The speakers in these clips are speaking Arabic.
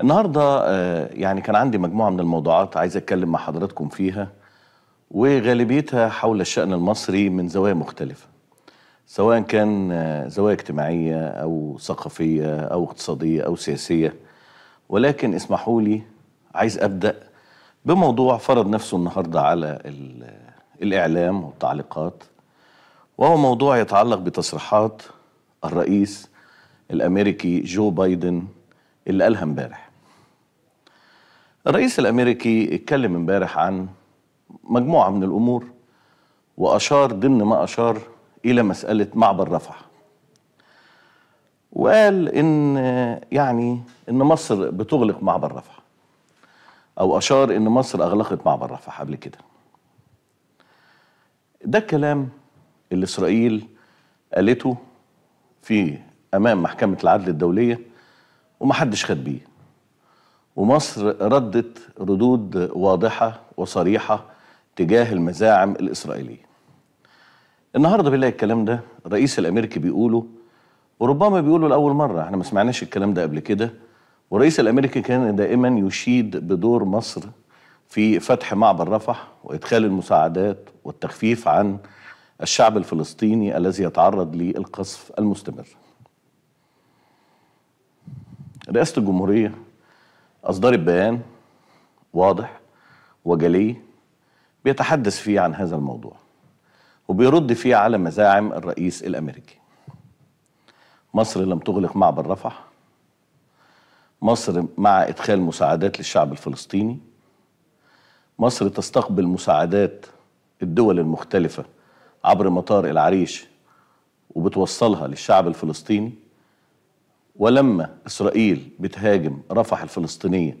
النهارده آه، يعني كان عندي مجموعه من الموضوعات عايز اتكلم مع حضراتكم فيها وغالبيتها حول الشأن المصري من زوايا مختلفه سواء كان آه، زوايا اجتماعيه او ثقافيه او اقتصاديه او سياسيه ولكن اسمحوا لي عايز ابدا بموضوع فرض نفسه النهارده على الاعلام والتعليقات وهو موضوع يتعلق بتصريحات الرئيس الامريكي جو بايدن اللي قالها امبارح الرئيس الامريكي اتكلم امبارح عن مجموعه من الامور واشار ضمن ما اشار الى مساله معبر رفح وقال ان يعني ان مصر بتغلق معبر رفح او اشار ان مصر اغلقت معبر رفح قبل كده ده الكلام اللي اسرائيل قالته في امام محكمه العدل الدوليه ومحدش خد بيه ومصر ردت ردود واضحة وصريحة تجاه المزاعم الإسرائيلية النهاردة بنلاقي الكلام ده الرئيس الأمريكي بيقوله وربما بيقوله لأول مرة احنا ما سمعناش الكلام ده قبل كده والرئيس الأمريكي كان دائما يشيد بدور مصر في فتح معبر رفح وإدخال المساعدات والتخفيف عن الشعب الفلسطيني الذي يتعرض للقصف المستمر رئاسة الجمهورية أصدرت بيان واضح وجلي بيتحدث فيه عن هذا الموضوع وبيرد فيه على مزاعم الرئيس الأمريكي مصر لم تغلق معبر رفح مصر مع إدخال مساعدات للشعب الفلسطيني مصر تستقبل مساعدات الدول المختلفة عبر مطار العريش وبتوصلها للشعب الفلسطيني ولما إسرائيل بتهاجم رفح الفلسطينية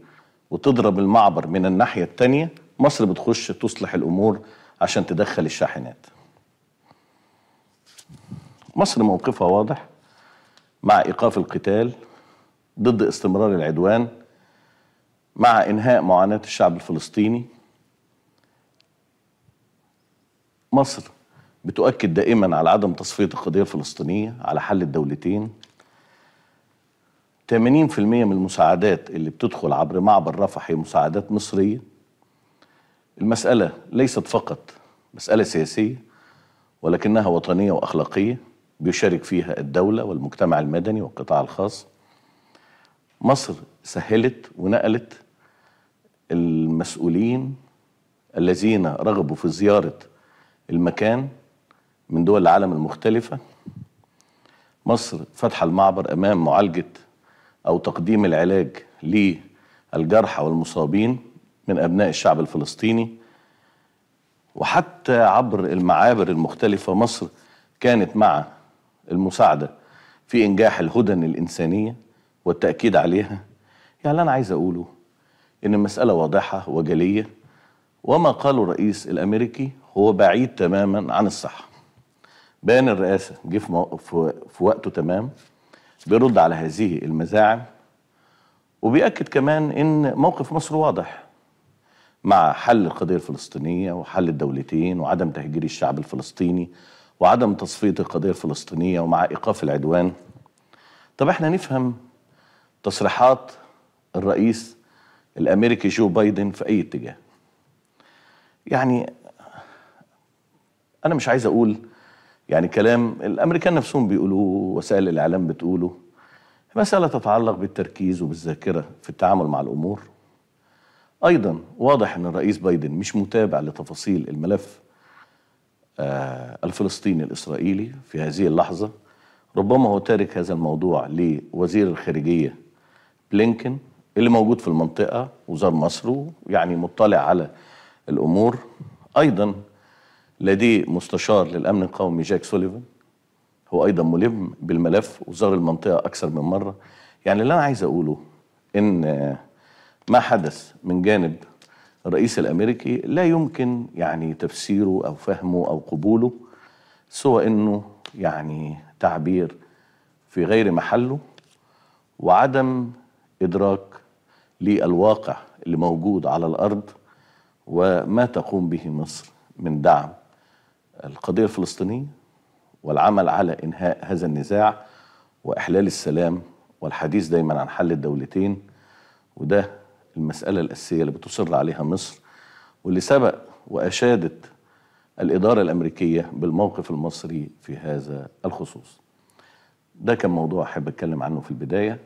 وتضرب المعبر من الناحية التانية مصر بتخش تصلح الأمور عشان تدخل الشاحنات مصر موقفها واضح مع إيقاف القتال ضد استمرار العدوان مع إنهاء معاناة الشعب الفلسطيني مصر بتؤكد دائما على عدم تصفية القضية الفلسطينية على حل الدولتين 80% من المساعدات اللي بتدخل عبر معبر رفح هي مساعدات مصرية المسألة ليست فقط مسألة سياسية ولكنها وطنية وأخلاقية بيشارك فيها الدولة والمجتمع المدني والقطاع الخاص مصر سهلت ونقلت المسؤولين الذين رغبوا في زيارة المكان من دول العالم المختلفة مصر فتح المعبر أمام معالجة أو تقديم العلاج للجرحى والمصابين من أبناء الشعب الفلسطيني وحتى عبر المعابر المختلفة مصر كانت مع المساعدة في إنجاح الهدن الإنسانية والتأكيد عليها يعني اللي أنا عايز أقوله إن المسألة واضحة وجلية وما قاله الرئيس الأمريكي هو بعيد تماما عن الصحة بان الرئاسة جه في وقته تمام بيرد على هذه المزاعم وبيأكد كمان إن موقف مصر واضح مع حل القضية الفلسطينية وحل الدولتين وعدم تهجير الشعب الفلسطيني وعدم تصفية القضية الفلسطينية ومع إيقاف العدوان طب احنا نفهم تصريحات الرئيس الأمريكي جو بايدن في أي اتجاه يعني أنا مش عايز أقول يعني كلام الامريكان نفسهم بيقولوه وسائل الاعلام بتقوله مساله تتعلق بالتركيز وبالذاكره في التعامل مع الامور ايضا واضح ان الرئيس بايدن مش متابع لتفاصيل الملف آه، الفلسطيني الاسرائيلي في هذه اللحظه ربما هو تارك هذا الموضوع لوزير الخارجيه بلينكن اللي موجود في المنطقه وزار مصر ويعني مطلع على الامور ايضا لديه مستشار للأمن القومي جاك سوليفان هو أيضا ملم بالملف وزار المنطقة أكثر من مرة يعني اللي أنا عايز أقوله إن ما حدث من جانب الرئيس الأمريكي لا يمكن يعني تفسيره أو فهمه أو قبوله سوى إنه يعني تعبير في غير محله وعدم إدراك للواقع اللي موجود على الأرض وما تقوم به مصر من دعم القضية الفلسطينية والعمل على إنهاء هذا النزاع وإحلال السلام والحديث دايما عن حل الدولتين وده المسألة الأساسية اللي بتصر عليها مصر واللي سبق وأشادت الإدارة الأمريكية بالموقف المصري في هذا الخصوص ده كان موضوع أحب أتكلم عنه في البداية